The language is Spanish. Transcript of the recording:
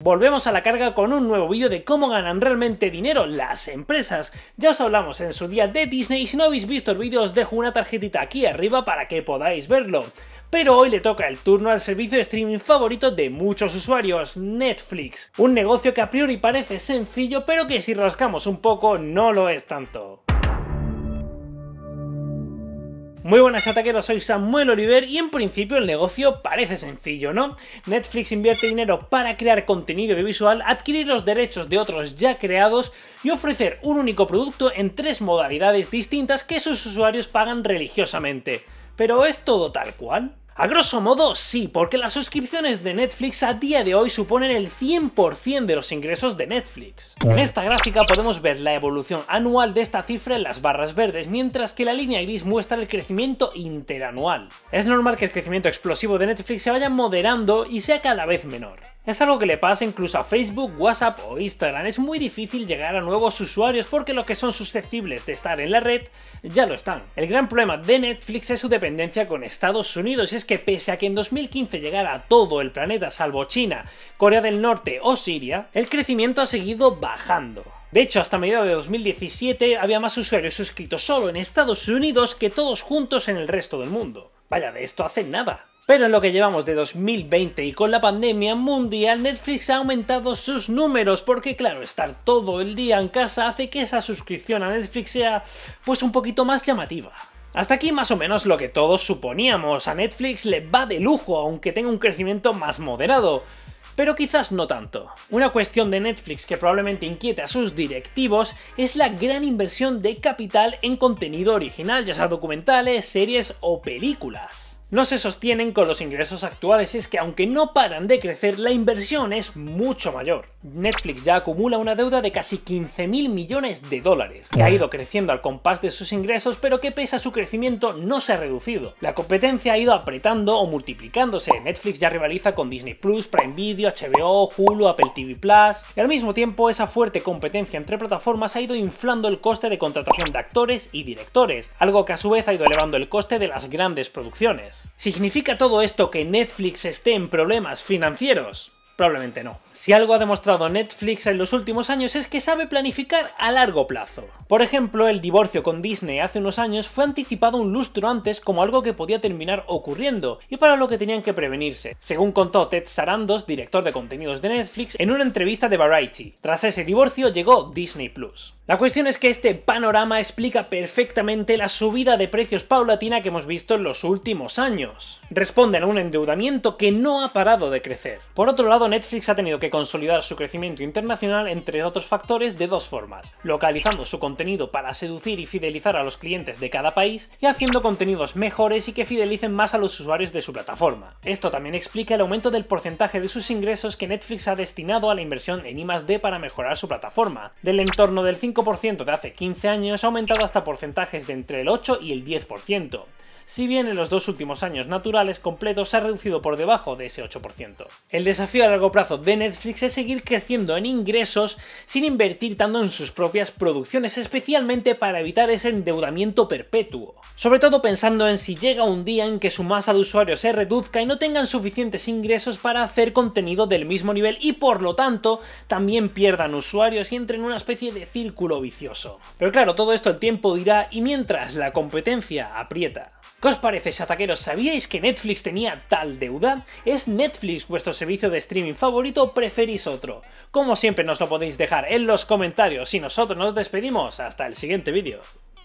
Volvemos a la carga con un nuevo vídeo de cómo ganan realmente dinero las empresas. Ya os hablamos en su día de Disney y si no habéis visto el vídeo os dejo una tarjetita aquí arriba para que podáis verlo. Pero hoy le toca el turno al servicio de streaming favorito de muchos usuarios, Netflix. Un negocio que a priori parece sencillo pero que si rascamos un poco no lo es tanto. Muy buenas ataqueros, soy Samuel Oliver y en principio el negocio parece sencillo, ¿no? Netflix invierte dinero para crear contenido audiovisual, adquirir los derechos de otros ya creados y ofrecer un único producto en tres modalidades distintas que sus usuarios pagan religiosamente. ¿Pero es todo tal cual? A grosso modo, sí, porque las suscripciones de Netflix a día de hoy suponen el 100% de los ingresos de Netflix. En esta gráfica podemos ver la evolución anual de esta cifra en las barras verdes, mientras que la línea gris muestra el crecimiento interanual. Es normal que el crecimiento explosivo de Netflix se vaya moderando y sea cada vez menor. Es algo que le pasa incluso a Facebook, WhatsApp o Instagram. Es muy difícil llegar a nuevos usuarios porque los que son susceptibles de estar en la red ya lo están. El gran problema de Netflix es su dependencia con Estados Unidos. Es que pese a que en 2015 llegara a todo el planeta salvo China, Corea del Norte o Siria, el crecimiento ha seguido bajando. De hecho, hasta mediados de 2017 había más usuarios suscritos solo en Estados Unidos que todos juntos en el resto del mundo. Vaya, de esto hacen nada. Pero en lo que llevamos de 2020 y con la pandemia mundial, Netflix ha aumentado sus números, porque claro, estar todo el día en casa hace que esa suscripción a Netflix sea pues un poquito más llamativa. Hasta aquí más o menos lo que todos suponíamos, a Netflix le va de lujo, aunque tenga un crecimiento más moderado pero quizás no tanto. Una cuestión de Netflix que probablemente inquiete a sus directivos es la gran inversión de capital en contenido original, ya sea documentales, series o películas no se sostienen con los ingresos actuales es que aunque no paran de crecer, la inversión es mucho mayor. Netflix ya acumula una deuda de casi 15.000 millones de dólares, que ha ido creciendo al compás de sus ingresos, pero que pese a su crecimiento no se ha reducido. La competencia ha ido apretando o multiplicándose. Netflix ya rivaliza con Disney Plus, Prime Video, HBO, Hulu, Apple TV Plus, y al mismo tiempo esa fuerte competencia entre plataformas ha ido inflando el coste de contratación de actores y directores, algo que a su vez ha ido elevando el coste de las grandes producciones. ¿Significa todo esto que Netflix esté en problemas financieros? Probablemente no. Si algo ha demostrado Netflix en los últimos años es que sabe planificar a largo plazo. Por ejemplo, el divorcio con Disney hace unos años fue anticipado un lustro antes como algo que podía terminar ocurriendo y para lo que tenían que prevenirse, según contó Ted Sarandos, director de contenidos de Netflix, en una entrevista de Variety. Tras ese divorcio llegó Disney Plus. La cuestión es que este panorama explica perfectamente la subida de precios paulatina que hemos visto en los últimos años. Responde a un endeudamiento que no ha parado de crecer. Por otro lado, Netflix ha tenido que consolidar su crecimiento internacional, entre otros factores, de dos formas, localizando su contenido para seducir y fidelizar a los clientes de cada país y haciendo contenidos mejores y que fidelicen más a los usuarios de su plataforma. Esto también explica el aumento del porcentaje de sus ingresos que Netflix ha destinado a la inversión en I+.D. para mejorar su plataforma, del entorno del 5% de hace 15 años ha aumentado hasta porcentajes de entre el 8 y el 10% si bien en los dos últimos años naturales completos se ha reducido por debajo de ese 8%. El desafío a largo plazo de Netflix es seguir creciendo en ingresos sin invertir tanto en sus propias producciones, especialmente para evitar ese endeudamiento perpetuo. Sobre todo pensando en si llega un día en que su masa de usuarios se reduzca y no tengan suficientes ingresos para hacer contenido del mismo nivel y por lo tanto también pierdan usuarios y entren en una especie de círculo vicioso. Pero claro, todo esto el tiempo irá, y mientras la competencia aprieta. ¿Qué os parece, chataqueros? ¿Sabíais que Netflix tenía tal deuda? ¿Es Netflix vuestro servicio de streaming favorito o preferís otro? Como siempre nos lo podéis dejar en los comentarios y nosotros nos despedimos hasta el siguiente vídeo.